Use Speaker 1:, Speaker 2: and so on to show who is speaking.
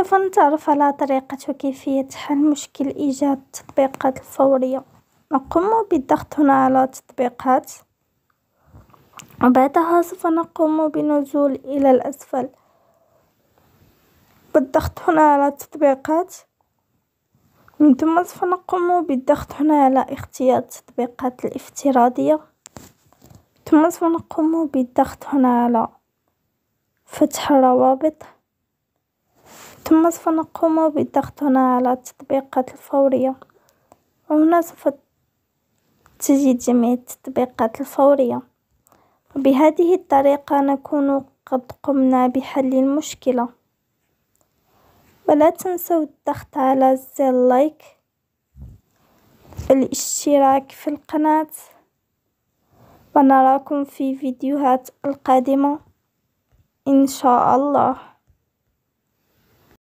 Speaker 1: سوف نتعرف على طريقة كيفية حل مشكل إيجاد التطبيقات الفورية نقوم بالضغط هنا على تطبيقات وبعدها سوف نقوم بالنزول إلى الأسفل بالضغط هنا على تطبيقات من ثم سوف نقوم بالضغط هنا على اختيار التطبيقات الافتراضية ثم سوف نقوم بالضغط هنا على فتح الروابط ثم سنقوم بالضغط هنا على التطبيقات الفورية وهنا سوف تجد جميع التطبيقات الفورية وبهذه الطريقة نكون قد قمنا بحل المشكلة ولا تنسوا الضغط على زر لايك الاشتراك في القناة ونراكم في فيديوهات القادمة إن شاء الله